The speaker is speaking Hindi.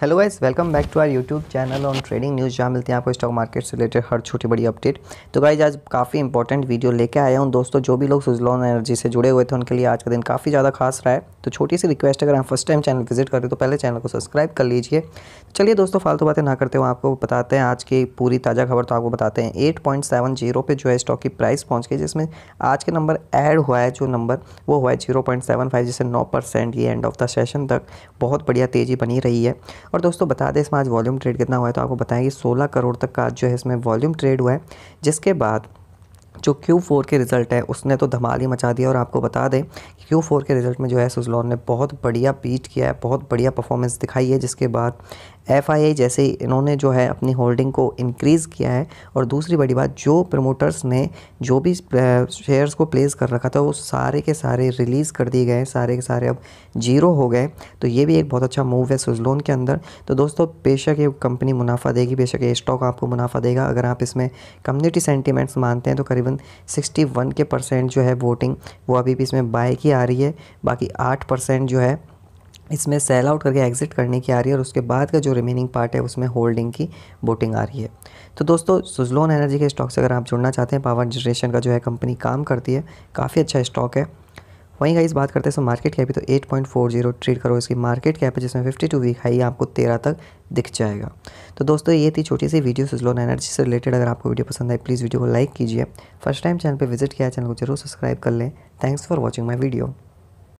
hello guys welcome back to our YouTube channel on trading news जहाँ मिलती है आपको स्टॉक मार्केट से रिलेटेड हर छोटी बड़ी अपडेट तो गाइस आज काफ़ी इंपॉर्टेंट वीडियो लेके आया हूँ दोस्तों जो भी लोग सुजलॉन एनर्जी से जुड़े हुए थे उनके लिए आज का दिन काफ़ी ज़्यादा खास रहा है तो छोटी सी रिक्वेस्ट अगर आप फर्स्ट टाइम चैनल विजिट करें तो पहले चैनल को सब्सक्राइब कर लीजिए चलिए दोस्तों फालतू बातें ना करते हुए आपको बताते हैं आज की पूरी ताज़ा खबर तो आपको बताते हैं एट पॉइंट सेवन जीरो पर जो है स्टॉक की प्राइस पहुंच गई जिसमें आज के नंबर ऐड हुआ है जो नंबर वो हुआ है जीरो पॉइंट सेवन फाइव जिससे नौ परसेंट ये एंड ऑफ द सेशन तक बहुत बढ़िया तेज़ी बनी रही है और दोस्तों बता दें इसमें आज वॉल्यूम ट्रेड कितना हुआ है तो आपको बताएं कि सोलह करोड़ तक का जो है इसमें वॉल्यूम ट्रेड हुआ है जिसके बाद जो Q4 के रिज़ल्ट है उसने तो धमाल ही मचा दिया और आपको बता दें कि Q4 के रिज़ल्ट में जो है सुजलॉन ने बहुत बढ़िया बीट किया है बहुत बढ़िया परफॉर्मेंस दिखाई है जिसके बाद एफआईआई जैसे इन्होंने जो है अपनी होल्डिंग को इंक्रीज़ किया है और दूसरी बड़ी बात जो प्रमोटर्स ने जो भी शेयर्स को प्लेस कर रखा था वो सारे के सारे रिलीज़ कर दिए गए सारे के सारे अब जीरो हो गए तो ये भी एक बहुत अच्छा मूव है सुजलोन के अंदर तो दोस्तों बेशक ये कंपनी मुनाफा देगी बेशक ये स्टॉक आपको मुनाफा देगा अगर आप इसमें कम्युनिटी सेंटीमेंट्स मानते हैं तो करीबन सिक्सटी के परसेंट जो है वोटिंग वो अभी भी इसमें बाय की आ रही है बाकी आठ परसेंट जो है इसमें सेल आउट करके एग्ज़िट करने की आ रही है और उसके बाद का जो रिमेनिंग पार्ट है उसमें होल्डिंग की बोटिंग आ रही है तो दोस्तों सुजलोन एनर्जी के स्टॉक से अगर आप जुड़ना चाहते हैं पावर जनरेशन का जो है कंपनी काम करती है काफ़ी अच्छा स्टॉक है वहीं गाइस बात करते हैं सो मार्केट कैप तो 8.40 ट्रेड करो इसकी मार्केट कैप है जिसमें 52 वीक हाई आपको 13 तक दिख जाएगा तो दोस्तों ये थी छोटी सी वीडियो सुजलोन एनर्जी से रिलेटेड अगर आपको वीडियो पसंद आए प्लीज़ वीडियो को लाइक कीजिए फर्स्ट टाइम चैनल पर विजिट किया चैनल को जरूर सब्सक्राइब कर लें thanks for watching my video